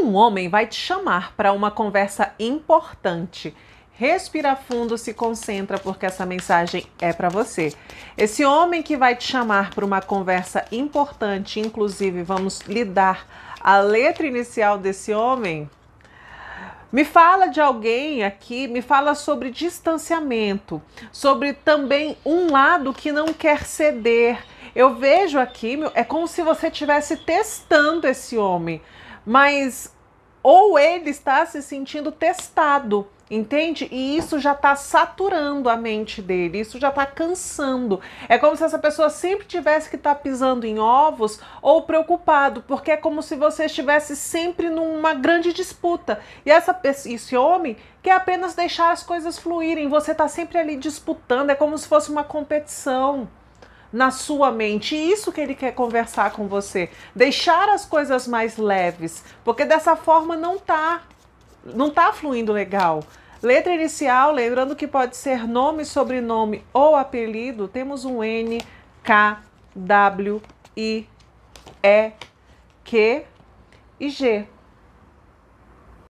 Então, um homem vai te chamar para uma conversa importante. Respira fundo, se concentra, porque essa mensagem é para você. Esse homem que vai te chamar para uma conversa importante, inclusive vamos lidar a letra inicial desse homem. Me fala de alguém aqui, me fala sobre distanciamento, sobre também um lado que não quer ceder. Eu vejo aqui, é como se você estivesse testando esse homem mas ou ele está se sentindo testado, entende? E isso já está saturando a mente dele, isso já está cansando. É como se essa pessoa sempre tivesse que estar tá pisando em ovos ou preocupado, porque é como se você estivesse sempre numa grande disputa. E essa, esse homem quer apenas deixar as coisas fluírem, você está sempre ali disputando, é como se fosse uma competição na sua mente. E isso que ele quer conversar com você. Deixar as coisas mais leves, porque dessa forma não tá não tá fluindo legal. Letra inicial, lembrando que pode ser nome, sobrenome ou apelido, temos um N, K, W, I, E, Q e G.